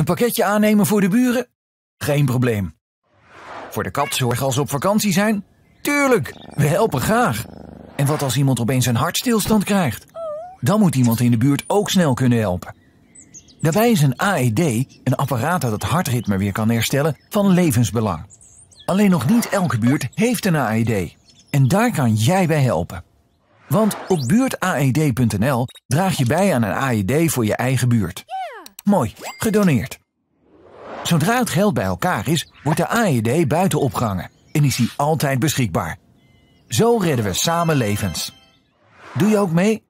Een pakketje aannemen voor de buren? Geen probleem. Voor de kat zorgen als ze op vakantie zijn? Tuurlijk, we helpen graag. En wat als iemand opeens een hartstilstand krijgt? Dan moet iemand in de buurt ook snel kunnen helpen. Daarbij is een AED, een apparaat dat het hartritme weer kan herstellen, van levensbelang. Alleen nog niet elke buurt heeft een AED. En daar kan jij bij helpen. Want op buurtaed.nl draag je bij aan een AED voor je eigen buurt. Mooi, gedoneerd. Zodra het geld bij elkaar is, wordt de AED buiten opgehangen en is die altijd beschikbaar. Zo redden we samen levens. Doe je ook mee?